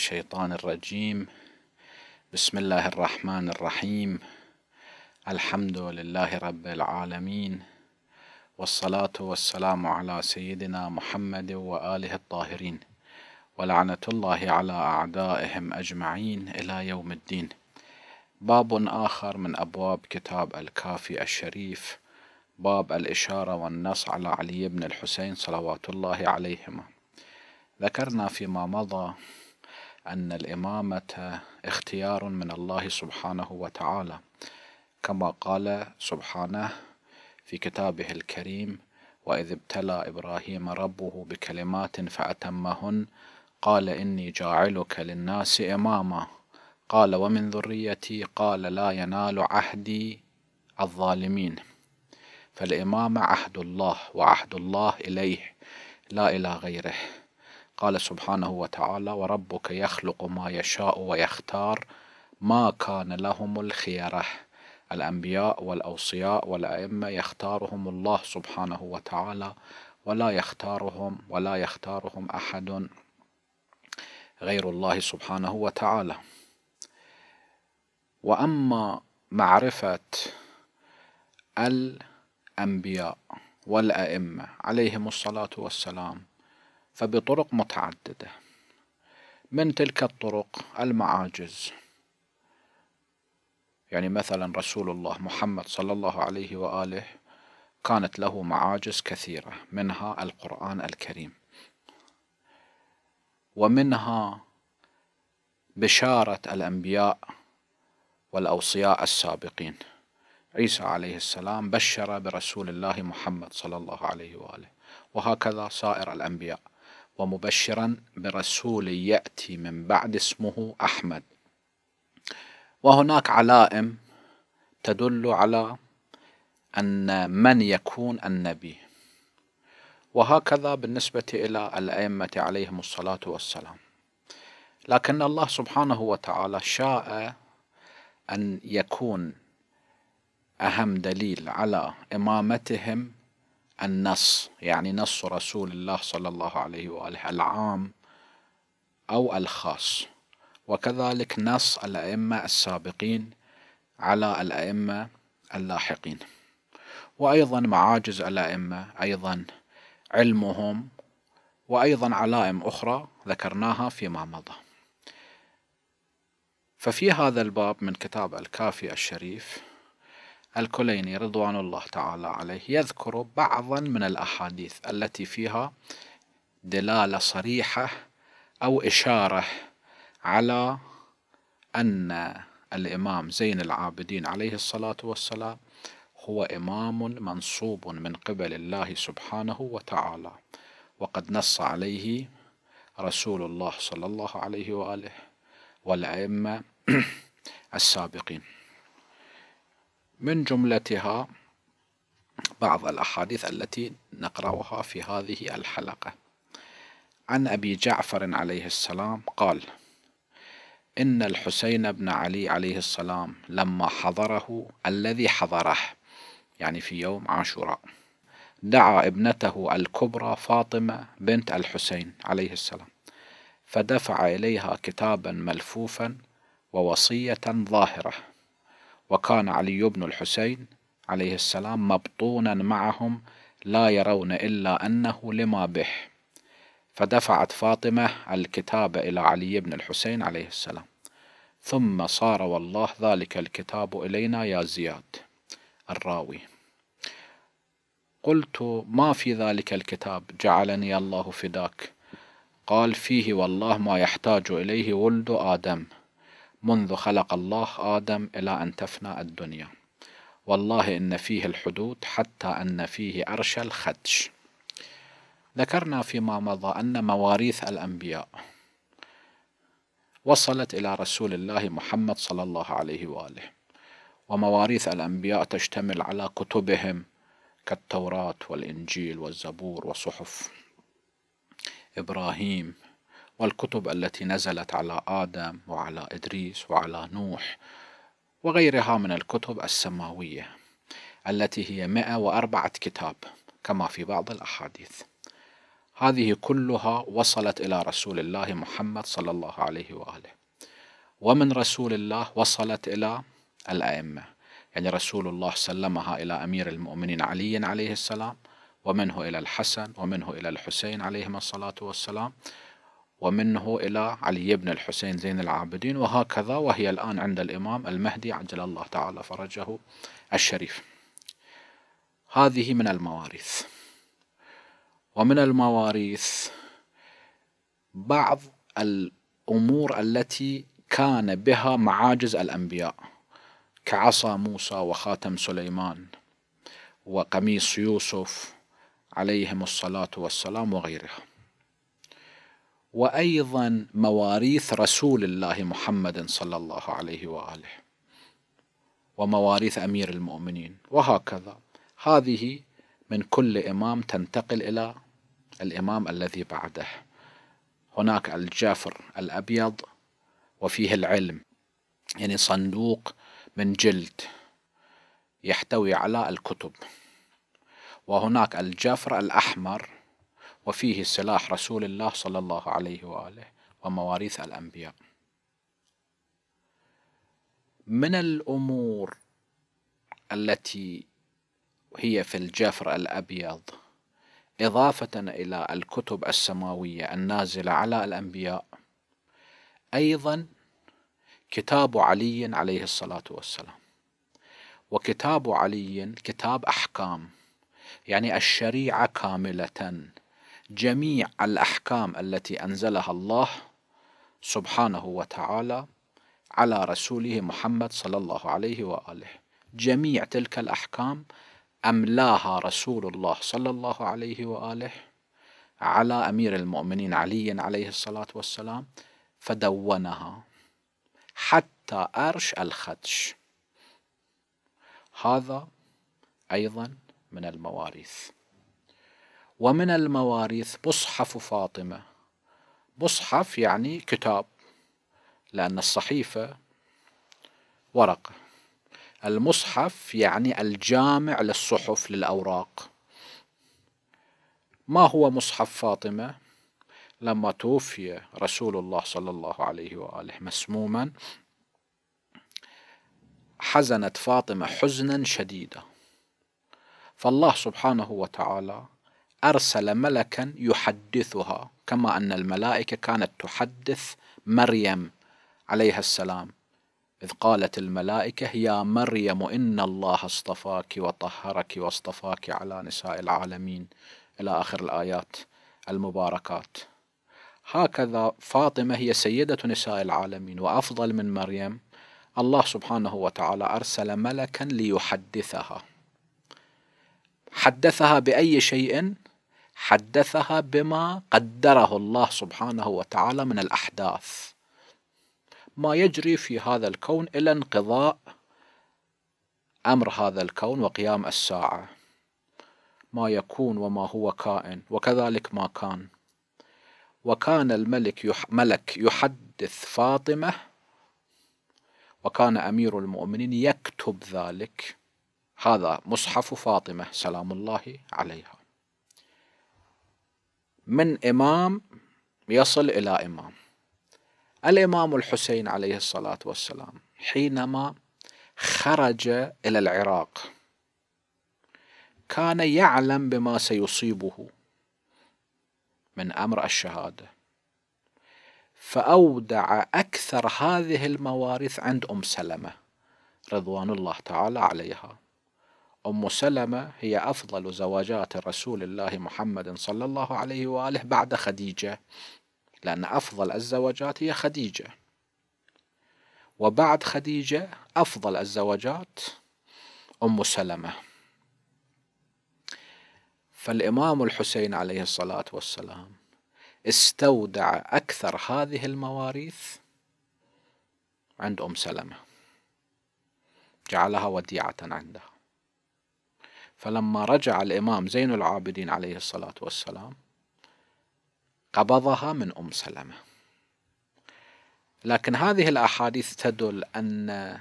الشيطان الرجيم بسم الله الرحمن الرحيم الحمد لله رب العالمين والصلاة والسلام على سيدنا محمد وآله الطاهرين ولعنة الله على أعدائهم أجمعين إلى يوم الدين باب آخر من أبواب كتاب الكافي الشريف باب الإشارة والنص على علي بن الحسين صلوات الله عليهما ذكرنا فيما مضى أن الإمامة اختيار من الله سبحانه وتعالى كما قال سبحانه في كتابه الكريم وإذ ابتلى إبراهيم ربه بكلمات فأتمهن قال إني جاعلك للناس إماما قال ومن ذريتي قال لا ينال عهدي الظالمين فالإمامة عهد الله وعهد الله إليه لا إلى غيره قال سبحانه وتعالى وربك يخلق ما يشاء ويختار ما كان لهم الخيره الأنبياء والأوصياء والأئمة يختارهم الله سبحانه وتعالى ولا يختارهم ولا يختارهم أحد غير الله سبحانه وتعالى وأما معرفة الأنبياء والأئمة عليهم الصلاة والسلام فبطرق متعددة من تلك الطرق المعاجز يعني مثلا رسول الله محمد صلى الله عليه وآله كانت له معاجز كثيرة منها القرآن الكريم ومنها بشارة الأنبياء والأوصياء السابقين عيسى عليه السلام بشر برسول الله محمد صلى الله عليه وآله وهكذا سائر الأنبياء ومبشرا برسول ياتي من بعد اسمه احمد وهناك علائم تدل على ان من يكون النبي وهكذا بالنسبه الى الائمه عليهم الصلاه والسلام لكن الله سبحانه وتعالى شاء ان يكون اهم دليل على امامتهم النص يعني نص رسول الله صلى الله عليه وآله العام أو الخاص وكذلك نص الأئمة السابقين على الأئمة اللاحقين وأيضا معاجز الأئمة أيضا علمهم وأيضا علائم أخرى ذكرناها فيما مضى ففي هذا الباب من كتاب الكافي الشريف الكليني رضوان الله تعالى عليه يذكر بعضا من الأحاديث التي فيها دلالة صريحة أو إشارة على أن الإمام زين العابدين عليه الصلاة والسلام هو إمام منصوب من قبل الله سبحانه وتعالى وقد نص عليه رسول الله صلى الله عليه وآله والأئمة السابقين من جملتها بعض الأحاديث التي نقرأها في هذه الحلقة عن أبي جعفر عليه السلام قال إن الحسين بن علي عليه السلام لما حضره الذي حضره يعني في يوم عاشوراء دعا ابنته الكبرى فاطمة بنت الحسين عليه السلام فدفع إليها كتابا ملفوفا ووصية ظاهرة وكان علي بن الحسين عليه السلام مبطونا معهم لا يرون إلا أنه لما به فدفعت فاطمة الكتاب إلى علي بن الحسين عليه السلام ثم صار والله ذلك الكتاب إلينا يا زياد الراوي قلت ما في ذلك الكتاب جعلني الله فداك قال فيه والله ما يحتاج إليه ولد آدم منذ خلق الله آدم إلى أن تفنى الدنيا والله إن فيه الحدود حتى أن فيه أرش الخدش ذكرنا فيما مضى أن مواريث الأنبياء وصلت إلى رسول الله محمد صلى الله عليه وآله ومواريث الأنبياء تشتمل على كتبهم كالتوراة والإنجيل والزبور وصحف إبراهيم والكتب التي نزلت على آدم وعلى إدريس وعلى نوح وغيرها من الكتب السماوية التي هي 104 كتاب كما في بعض الأحاديث هذه كلها وصلت إلى رسول الله محمد صلى الله عليه وآله ومن رسول الله وصلت إلى الأئمة يعني رسول الله سلمها إلى أمير المؤمنين علي عليه السلام ومنه إلى الحسن ومنه إلى الحسين عليهما الصلاة والسلام ومنه إلى علي بن الحسين زين العابدين وهكذا وهي الآن عند الإمام المهدي عجل الله تعالى فرجه الشريف هذه من المواريث ومن المواريث بعض الأمور التي كان بها معاجز الأنبياء كعصا موسى وخاتم سليمان وقميص يوسف عليهم الصلاة والسلام وغيرها وايضا مواريث رسول الله محمد صلى الله عليه واله ومواريث امير المؤمنين وهكذا هذه من كل امام تنتقل الى الامام الذي بعده هناك الجافر الابيض وفيه العلم يعني صندوق من جلد يحتوي على الكتب وهناك الجافر الاحمر وفيه سلاح رسول الله صلى الله عليه وآله ومواريث الأنبياء من الأمور التي هي في الجفر الأبيض إضافة إلى الكتب السماوية النازلة على الأنبياء أيضا كتاب علي عليه الصلاة والسلام وكتاب علي كتاب أحكام يعني الشريعة كاملة جميع الأحكام التي أنزلها الله سبحانه وتعالى على رسوله محمد صلى الله عليه وآله جميع تلك الأحكام أملاها رسول الله صلى الله عليه وآله على أمير المؤمنين علي عليه الصلاة والسلام فدونها حتى أرش الخدش هذا أيضا من المواريث ومن المواريث مصحف فاطمة مصحف يعني كتاب لأن الصحيفة ورقة المصحف يعني الجامع للصحف للأوراق ما هو مصحف فاطمة لما توفي رسول الله صلى الله عليه وآله مسموما حزنت فاطمة حزنا شديدا فالله سبحانه وتعالى أرسل ملكا يحدثها كما أن الملائكة كانت تحدث مريم عليها السلام إذ قالت الملائكة يا مريم إن الله اصطفاك وطهرك واصطفاك على نساء العالمين إلى آخر الآيات المباركات هكذا فاطمة هي سيدة نساء العالمين وأفضل من مريم الله سبحانه وتعالى أرسل ملكا ليحدثها حدثها بأي شيء حدثها بما قدره الله سبحانه وتعالى من الأحداث ما يجري في هذا الكون إلى انقضاء أمر هذا الكون وقيام الساعة ما يكون وما هو كائن وكذلك ما كان وكان الملك يح ملك يحدث فاطمة وكان أمير المؤمنين يكتب ذلك هذا مصحف فاطمة سلام الله عليها من إمام يصل إلى إمام الإمام الحسين عليه الصلاة والسلام حينما خرج إلى العراق كان يعلم بما سيصيبه من أمر الشهادة فأودع أكثر هذه الموارث عند أم سلمة رضوان الله تعالى عليها أم سلمة هي أفضل زواجات رسول الله محمد صلى الله عليه وآله بعد خديجة لأن أفضل الزواجات هي خديجة وبعد خديجة أفضل الزواجات أم سلمة فالإمام الحسين عليه الصلاة والسلام استودع أكثر هذه المواريث عند أم سلمة جعلها وديعة عندها فلما رجع الإمام زين العابدين عليه الصلاة والسلام قبضها من أم سلمة لكن هذه الأحاديث تدل أن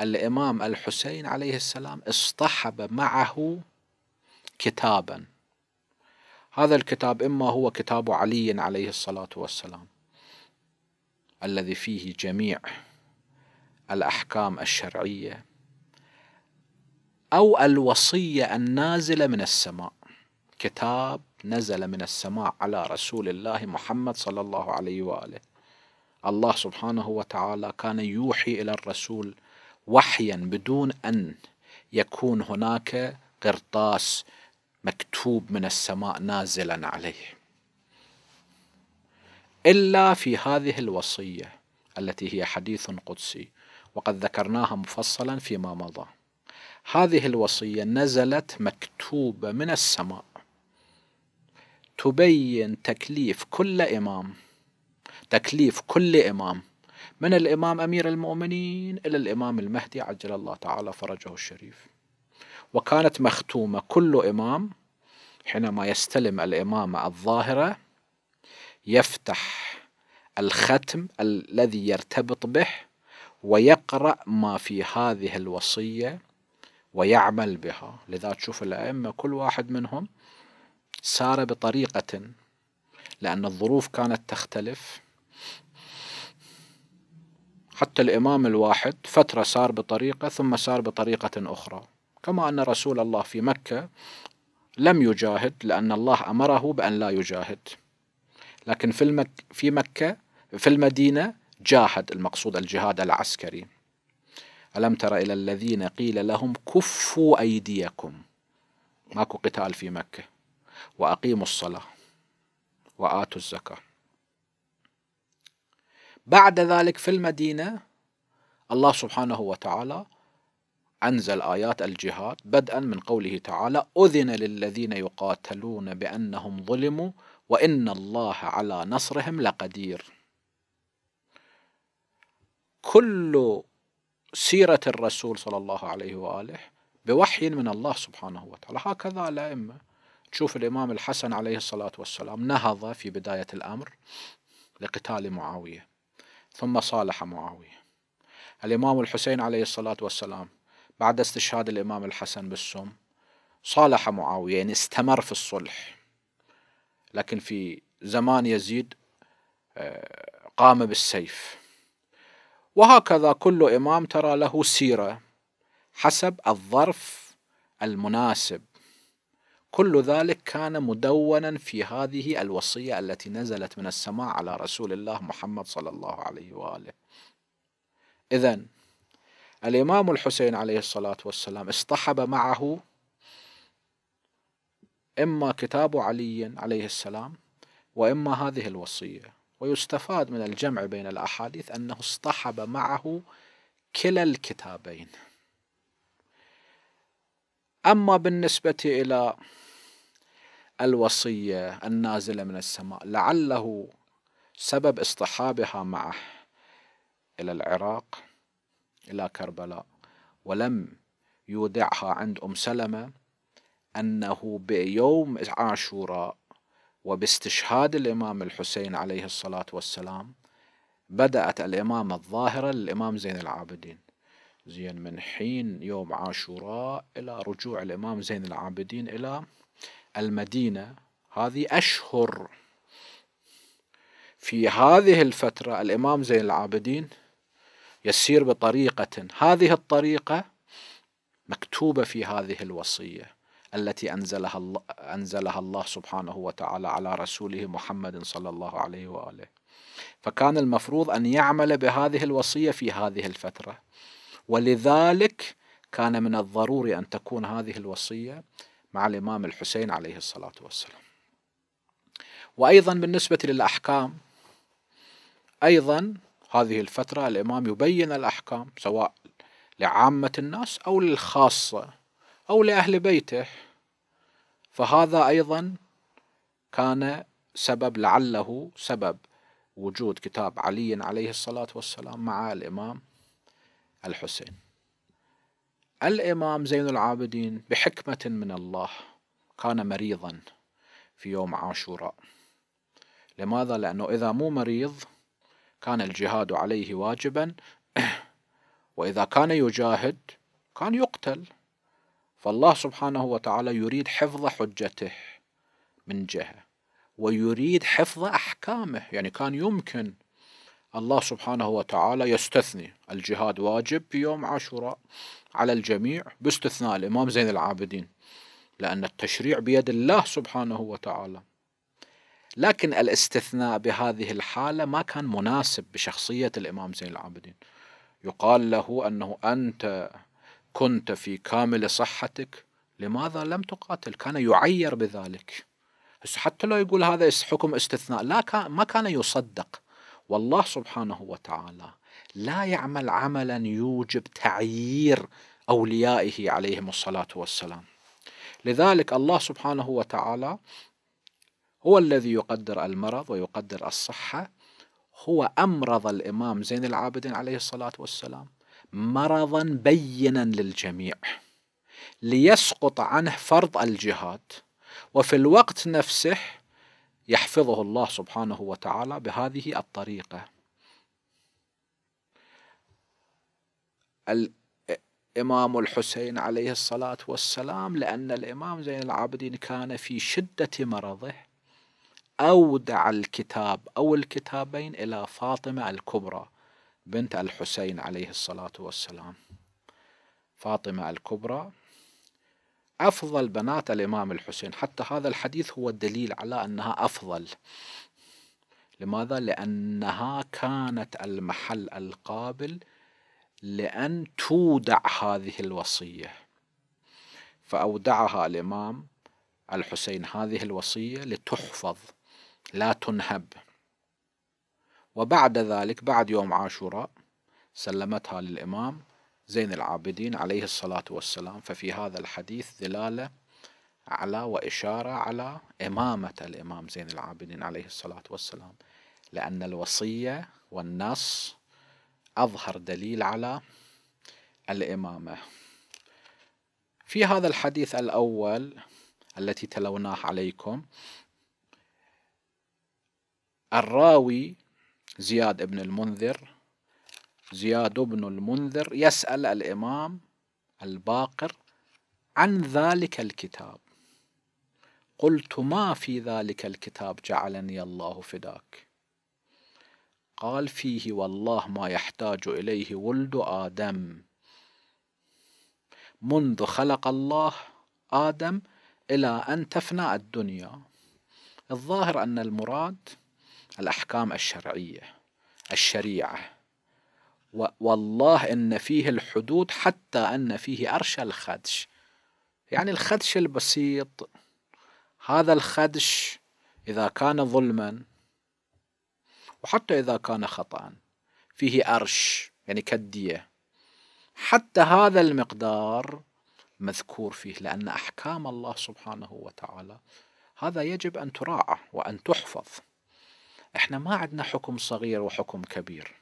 الإمام الحسين عليه السلام اصطحب معه كتابا هذا الكتاب إما هو كتاب علي عليه الصلاة والسلام الذي فيه جميع الأحكام الشرعية أو الوصية النازلة من السماء كتاب نزل من السماء على رسول الله محمد صلى الله عليه وآله الله سبحانه وتعالى كان يوحي إلى الرسول وحيا بدون أن يكون هناك قرطاس مكتوب من السماء نازلا عليه إلا في هذه الوصية التي هي حديث قدسي وقد ذكرناها مفصلا فيما مضى هذه الوصية نزلت مكتوبة من السماء تبين تكليف كل إمام تكليف كل إمام من الإمام أمير المؤمنين إلى الإمام المهدي عجل الله تعالى فرجه الشريف وكانت مختومة كل إمام حينما يستلم الإمامة الظاهرة يفتح الختم الذي يرتبط به ويقرأ ما في هذه الوصية ويعمل بها لذا تشوف الأئمة كل واحد منهم سار بطريقة لأن الظروف كانت تختلف حتى الإمام الواحد فترة سار بطريقة ثم سار بطريقة أخرى كما أن رسول الله في مكة لم يجاهد لأن الله أمره بأن لا يجاهد لكن في, المك في مكة في المدينة جاهد المقصود الجهاد العسكري ألم تر إلى الذين قيل لهم كفوا أيديكم ماكو قتال في مكة وأقيموا الصلاة وآتوا الزكاة بعد ذلك في المدينة الله سبحانه وتعالى أنزل آيات الجهاد بدءا من قوله تعالى أذن للذين يقاتلون بأنهم ظلموا وإن الله على نصرهم لقدير كل سيرة الرسول صلى الله عليه وآله بوحي من الله سبحانه وتعالى هكذا الأئمة تشوف الإمام الحسن عليه الصلاة والسلام نهض في بداية الأمر لقتال معاوية ثم صالح معاوية الإمام الحسين عليه الصلاة والسلام بعد استشهاد الإمام الحسن بالسم صالح معاوية يعني استمر في الصلح لكن في زمان يزيد آه، قام بالسيف وهكذا كل إمام ترى له سيرة حسب الظرف المناسب كل ذلك كان مدونا في هذه الوصية التي نزلت من السماء على رسول الله محمد صلى الله عليه وآله إذا الإمام الحسين عليه الصلاة والسلام اصطحب معه إما كتاب علي عليه السلام وإما هذه الوصية ويستفاد من الجمع بين الأحاديث أنه اصطحب معه كلا الكتابين أما بالنسبة إلى الوصية النازلة من السماء لعله سبب اصطحابها معه إلى العراق إلى كربلاء ولم يودعها عند أم سلمة أنه بيوم عاشوراء وباستشهاد الإمام الحسين عليه الصلاة والسلام بدأت الإمامة الظاهرة للإمام زين العابدين زين من حين يوم عاشوراء إلى رجوع الإمام زين العابدين إلى المدينة هذه أشهر في هذه الفترة الإمام زين العابدين يسير بطريقة هذه الطريقة مكتوبة في هذه الوصية التي أنزلها الله, أنزلها الله سبحانه وتعالى على رسوله محمد صلى الله عليه وآله فكان المفروض أن يعمل بهذه الوصية في هذه الفترة ولذلك كان من الضروري أن تكون هذه الوصية مع الإمام الحسين عليه الصلاة والسلام وأيضا بالنسبة للأحكام أيضا هذه الفترة الإمام يبين الأحكام سواء لعامة الناس أو للخاصة أو لأهل بيته فهذا أيضا كان سبب لعله سبب وجود كتاب علي عليه الصلاة والسلام مع الإمام الحسين الإمام زين العابدين بحكمة من الله كان مريضا في يوم عاشوراء لماذا؟ لأنه إذا مو مريض كان الجهاد عليه واجبا وإذا كان يجاهد كان يقتل فالله سبحانه وتعالى يريد حفظ حجته من جهة ويريد حفظ أحكامه يعني كان يمكن الله سبحانه وتعالى يستثني الجهاد واجب في يوم عاشوراء على الجميع باستثناء الإمام زين العابدين لأن التشريع بيد الله سبحانه وتعالى لكن الاستثناء بهذه الحالة ما كان مناسب بشخصية الإمام زين العابدين يقال له أنه أنت كنت في كامل صحتك لماذا لم تقاتل كان يعير بذلك حتى لو يقول هذا حكم استثناء لا كان ما كان يصدق والله سبحانه وتعالى لا يعمل عملا يوجب تعيير أوليائه عليهم الصلاة والسلام لذلك الله سبحانه وتعالى هو الذي يقدر المرض ويقدر الصحة هو أمرض الإمام زين العابدين عليه الصلاة والسلام مرضا بينا للجميع ليسقط عنه فرض الجهاد وفي الوقت نفسه يحفظه الله سبحانه وتعالى بهذه الطريقة الإمام الحسين عليه الصلاة والسلام لأن الإمام زين العابدين كان في شدة مرضه أودع الكتاب أو الكتابين إلى فاطمة الكبرى بنت الحسين عليه الصلاة والسلام فاطمة الكبرى أفضل بنات الإمام الحسين حتى هذا الحديث هو الدليل على أنها أفضل لماذا؟ لأنها كانت المحل القابل لأن تودع هذه الوصية فأودعها الإمام الحسين هذه الوصية لتحفظ لا تنهب وبعد ذلك بعد يوم عاشوراء سلمتها للإمام زين العابدين عليه الصلاة والسلام ففي هذا الحديث دلالة على وإشارة على إمامة الإمام زين العابدين عليه الصلاة والسلام لأن الوصية والنص أظهر دليل على الإمامة في هذا الحديث الأول التي تلوناه عليكم الراوي زياد بن المنذر زياد بن المنذر يسأل الإمام الباقر عن ذلك الكتاب قلت ما في ذلك الكتاب جعلني الله فداك قال فيه والله ما يحتاج إليه ولد آدم منذ خلق الله آدم إلى أن تفنى الدنيا الظاهر أن المراد الأحكام الشرعية الشريعة والله إن فيه الحدود حتى أن فيه أرشى الخدش يعني الخدش البسيط هذا الخدش إذا كان ظلما وحتى إذا كان خطأ فيه أرش يعني كدية حتى هذا المقدار مذكور فيه لأن أحكام الله سبحانه وتعالى هذا يجب أن تراعى وأن تحفظ احنا ما عندنا حكم صغير وحكم كبير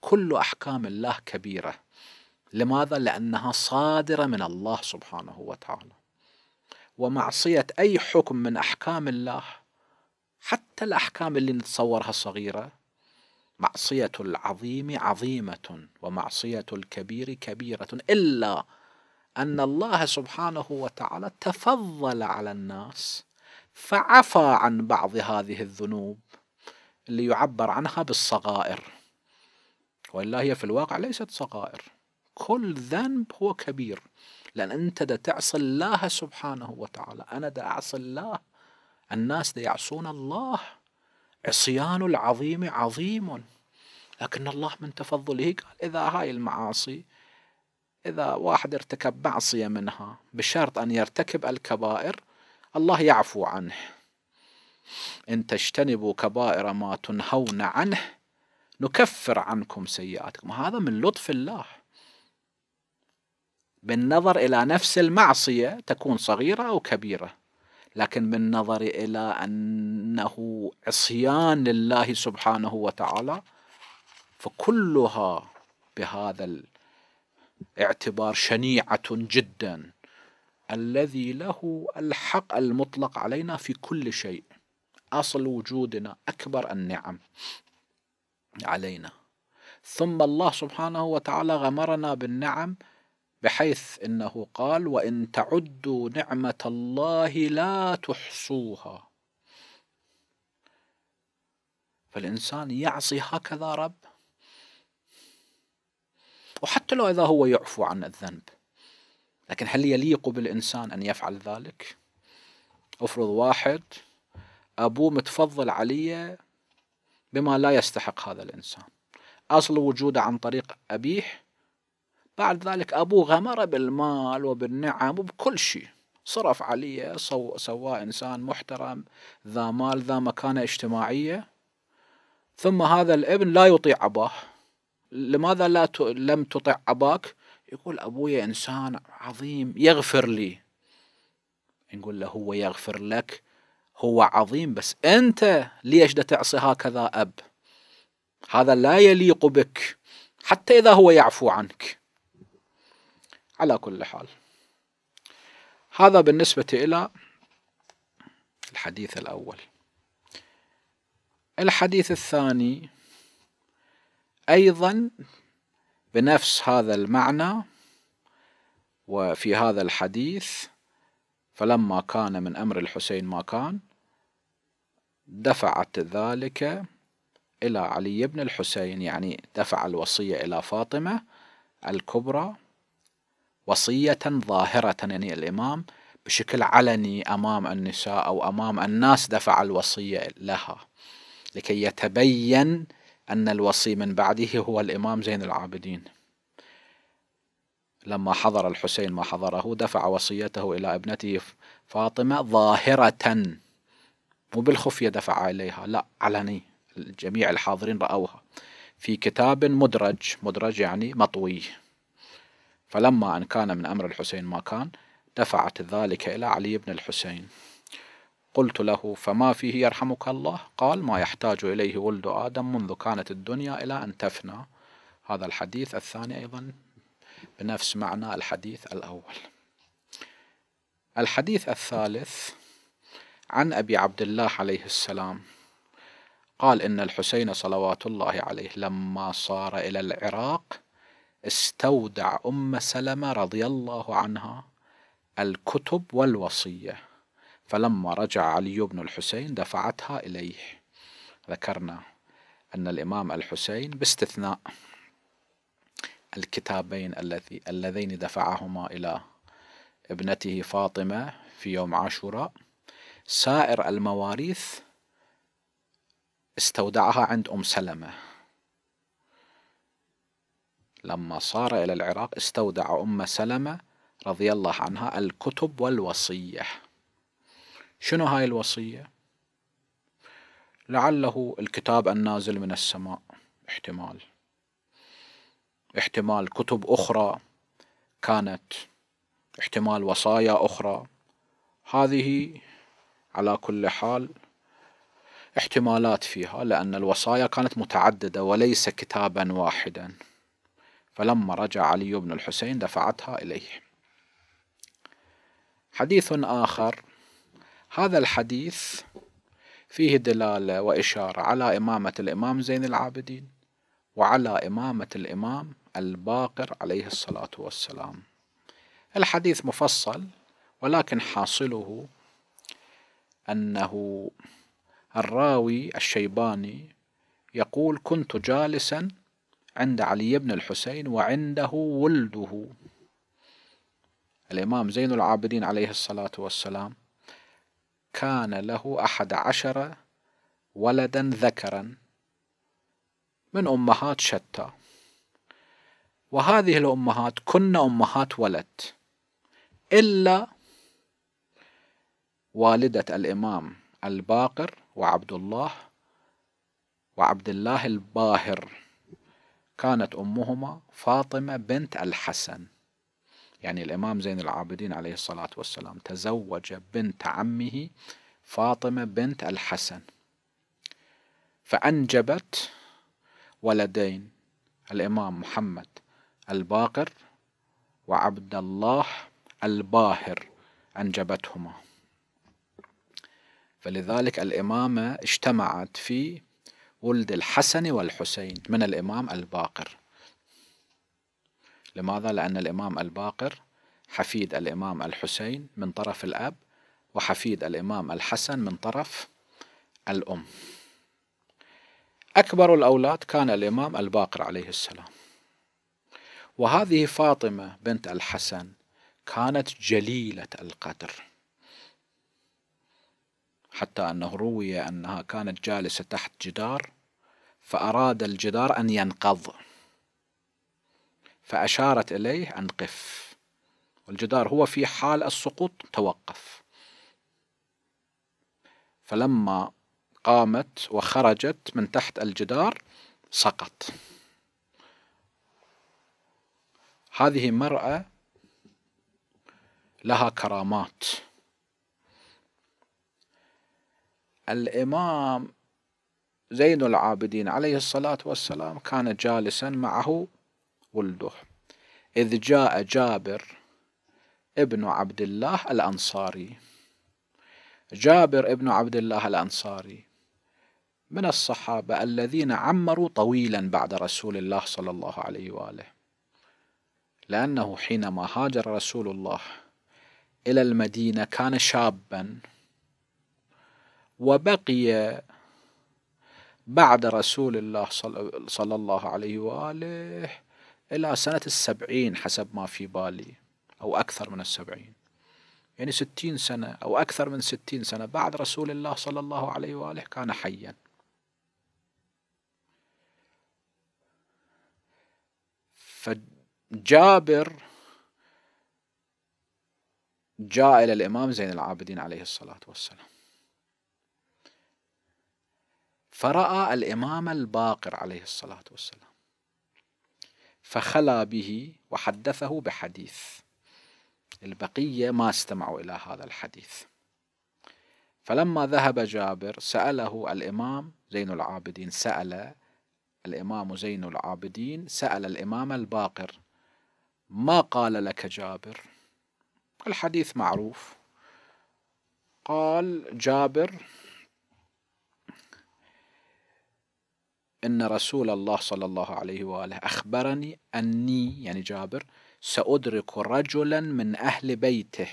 كل احكام الله كبيره لماذا لانها صادره من الله سبحانه وتعالى ومعصيه اي حكم من احكام الله حتى الاحكام اللي نتصورها صغيره معصيه العظيم عظيمه ومعصيه الكبير كبيره الا ان الله سبحانه وتعالى تفضل على الناس فعفى عن بعض هذه الذنوب اللي يعبر عنها بالصغائر والا هي في الواقع ليست صغائر كل ذنب هو كبير لان انت دا تعصي الله سبحانه وتعالى انا دا اعصي الله الناس دا يعصون الله عصيان العظيم عظيم لكن الله من تفضله قال اذا هاي المعاصي اذا واحد ارتكب معصيه منها بشرط ان يرتكب الكبائر الله يعفو عنه إن تجتنبوا كبائر ما تنهون عنه نكفر عنكم سيئاتكم هذا من لطف الله بالنظر إلى نفس المعصية تكون صغيرة أو كبيرة لكن بالنظر إلى أنه عصيان لله سبحانه وتعالى فكلها بهذا الاعتبار شنيعة جدا الذي له الحق المطلق علينا في كل شيء أصل وجودنا أكبر النعم علينا ثم الله سبحانه وتعالى غمرنا بالنعم بحيث انه قال وان تعدوا نعمه الله لا تحصوها فالانسان يعصي هكذا رب وحتى لو اذا هو يعفو عن الذنب لكن هل يليق بالانسان ان يفعل ذلك افرض واحد أبوه متفضل علي بما لا يستحق هذا الإنسان أصل وجوده عن طريق أبيح بعد ذلك أبوه غمر بالمال وبالنعم وبكل شيء صرف علي سو سواه إنسان محترم ذا مال ذا مكانة اجتماعية ثم هذا الابن لا يطيع أباه لماذا لا ت... لم تطع أباك يقول أبوي إنسان عظيم يغفر لي نقول له هو يغفر لك هو عظيم بس أنت ليش تعصي هكذا أب هذا لا يليق بك حتى إذا هو يعفو عنك على كل حال هذا بالنسبة إلى الحديث الأول الحديث الثاني أيضا بنفس هذا المعنى وفي هذا الحديث فلما كان من أمر الحسين ما كان دفعت ذلك إلى علي بن الحسين يعني دفع الوصية إلى فاطمة الكبرى وصية ظاهرة يعني الإمام بشكل علني أمام النساء أو أمام الناس دفع الوصية لها لكي يتبين أن الوصي من بعده هو الإمام زين العابدين لما حضر الحسين ما حضره دفع وصيته إلى ابنته فاطمة ظاهرة مو بالخفية دفع إليها لا علني الجميع الحاضرين رأوها في كتاب مدرج مدرج يعني مطوي فلما أن كان من أمر الحسين ما كان دفعت ذلك إلى علي بن الحسين قلت له فما فيه يرحمك الله قال ما يحتاج إليه ولد آدم منذ كانت الدنيا إلى أن تفنى هذا الحديث الثاني أيضا بنفس معنى الحديث الأول الحديث الثالث عن أبي عبد الله عليه السلام قال إن الحسين صلوات الله عليه لما صار إلى العراق استودع أم سلمة رضي الله عنها الكتب والوصية فلما رجع علي بن الحسين دفعتها إليه ذكرنا أن الإمام الحسين باستثناء الكتابين الذي اللذين دفعهما إلى ابنته فاطمة في يوم عاشوراء سائر المواريث استودعها عند أم سلمة لما صار إلى العراق استودع أم سلمة رضي الله عنها الكتب والوصية شنو هاي الوصية؟ لعله الكتاب النازل من السماء احتمال احتمال كتب أخرى كانت احتمال وصايا أخرى هذه على كل حال احتمالات فيها لأن الوصايا كانت متعددة وليس كتابا واحدا فلما رجع علي بن الحسين دفعتها إليه حديث آخر هذا الحديث فيه دلالة وإشارة على إمامة الإمام زين العابدين وعلى إمامة الإمام الباقر عليه الصلاة والسلام الحديث مفصل ولكن حاصله أنه الراوي الشيباني يقول كنت جالسا عند علي بن الحسين وعنده ولده الإمام زين العابدين عليه الصلاة والسلام كان له أحد عشر ولدا ذكرا من أمهات شتى وهذه الأمهات كن أمهات ولد إلا والدة الإمام الباقر وعبد الله وعبد الله الباهر كانت أمهما فاطمة بنت الحسن يعني الإمام زين العابدين عليه الصلاة والسلام تزوج بنت عمه فاطمة بنت الحسن فأنجبت ولدين الإمام محمد الباقر وعبد الله الباهر أنجبتهما فلذلك الإمامة اجتمعت في ولد الحسن والحسين من الإمام الباقر لماذا؟ لأن الإمام الباقر حفيد الإمام الحسين من طرف الأب وحفيد الإمام الحسن من طرف الأم أكبر الأولاد كان الإمام الباقر عليه السلام وهذه فاطمة بنت الحسن كانت جليلة القدر حتى أنه روي أنها كانت جالسة تحت جدار فأراد الجدار أن ينقض فأشارت إليه أن قف والجدار هو في حال السقوط توقف فلما قامت وخرجت من تحت الجدار سقط هذه مرأة لها كرامات الإمام زين العابدين عليه الصلاة والسلام كان جالسا معه ولده إذ جاء جابر ابن عبد الله الأنصاري جابر ابن عبد الله الأنصاري من الصحابة الذين عمروا طويلا بعد رسول الله صلى الله عليه وآله لأنه حينما هاجر رسول الله إلى المدينة كان شابا وبقي بعد رسول الله صلى الله عليه وآله إلى سنة السبعين حسب ما في بالي أو أكثر من السبعين يعني ستين سنة أو أكثر من ستين سنة بعد رسول الله صلى الله عليه وآله كان حيا فجابر جاء إلى الإمام زين العابدين عليه الصلاة والسلام فرأى الإمام الباقر عليه الصلاة والسلام فخلا به وحدثه بحديث البقية ما استمعوا إلى هذا الحديث فلما ذهب جابر سأله الإمام زين العابدين سأل الإمام زين العابدين سأل الإمام الباقر ما قال لك جابر الحديث معروف قال جابر ان رسول الله صلى الله عليه واله اخبرني اني يعني جابر سادرك رجلا من اهل بيته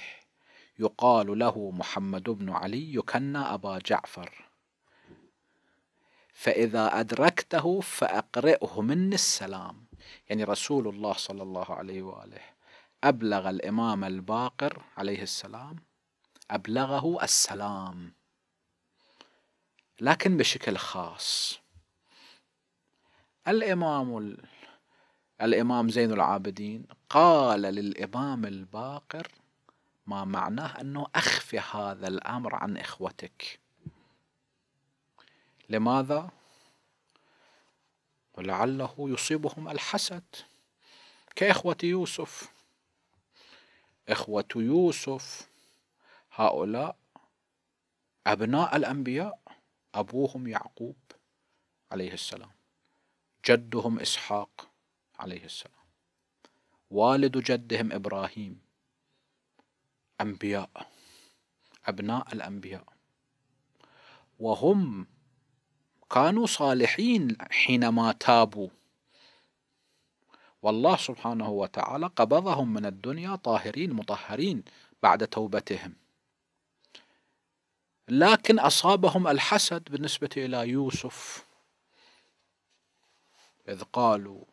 يقال له محمد بن علي يكنى ابا جعفر فاذا ادركته فاقرئه مني السلام يعني رسول الله صلى الله عليه واله ابلغ الامام الباقر عليه السلام ابلغه السلام لكن بشكل خاص الإمام ال... الإمام زين العابدين قال للإمام الباقر ما معناه أنه أخفي هذا الأمر عن إخوتك لماذا؟ ولعله يصيبهم الحسد كإخوة يوسف إخوة يوسف هؤلاء أبناء الأنبياء أبوهم يعقوب عليه السلام جدهم إسحاق عليه السلام والد جدهم إبراهيم أنبياء أبناء الأنبياء وهم كانوا صالحين حينما تابوا والله سبحانه وتعالى قبضهم من الدنيا طاهرين مطهرين بعد توبتهم لكن أصابهم الحسد بالنسبة إلى يوسف إذ قالوا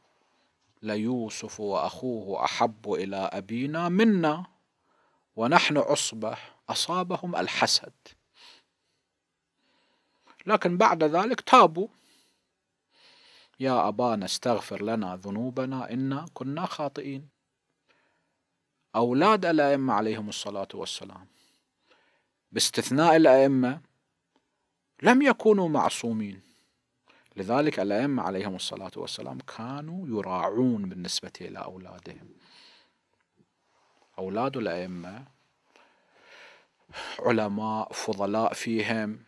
ليوسف وأخوه أحب إلى أبينا منا ونحن عصبة أصابهم الحسد لكن بعد ذلك تابوا يا أبانا استغفر لنا ذنوبنا إنا كنا خاطئين أولاد الأئمة عليهم الصلاة والسلام باستثناء الأئمة لم يكونوا معصومين لذلك الأئمة عليهم الصلاة والسلام كانوا يراعون بالنسبة إلى أولادهم أولاد الأئمة علماء فضلاء فيهم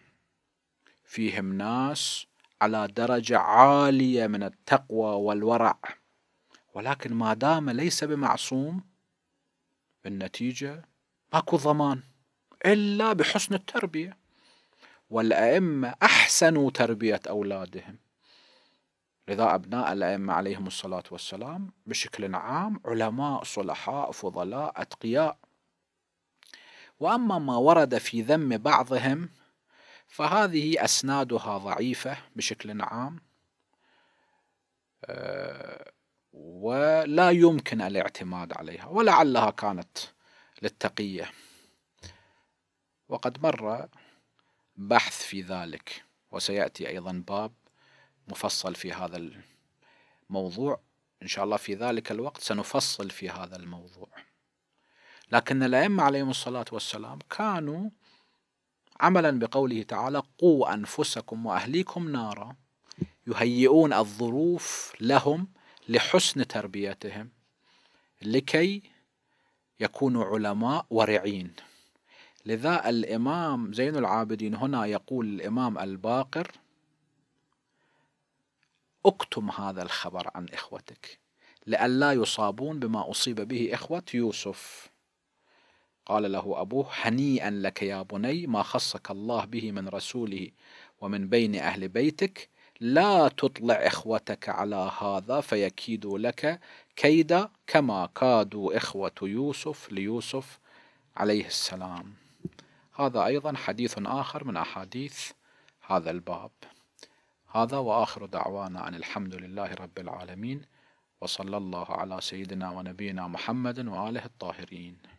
فيهم ناس على درجة عالية من التقوى والورع ولكن ما دام ليس بمعصوم بالنتيجة ماكو ضمان إلا بحسن التربية والأئمة أحسنوا تربية أولادهم لذا أبناء الأئمة عليهم الصلاة والسلام بشكل عام علماء صلحاء فضلاء أتقياء وأما ما ورد في ذم بعضهم فهذه أسنادها ضعيفة بشكل عام آه، ولا يمكن الاعتماد عليها ولعلها كانت للتقية وقد مر بحث في ذلك وسياتي ايضا باب مفصل في هذا الموضوع ان شاء الله في ذلك الوقت سنفصل في هذا الموضوع لكن الائمه عليهم الصلاه والسلام كانوا عملا بقوله تعالى قوا انفسكم واهليكم نارا يهيئون الظروف لهم لحسن تربيتهم لكي يكونوا علماء ورعين لذا الإمام زين العابدين هنا يقول الإمام الباقر اكتم هذا الخبر عن إخوتك لئلا يصابون بما أصيب به إخوة يوسف قال له أبوه هنيئا لك يا بني ما خصك الله به من رسوله ومن بين أهل بيتك لا تطلع إخوتك على هذا فيكيدوا لك كيدا كما كادوا إخوة يوسف ليوسف عليه السلام هذا أيضا حديث آخر من أحاديث هذا الباب هذا وآخر دعوانا عن الحمد لله رب العالمين وصلى الله على سيدنا ونبينا محمد وآله الطاهرين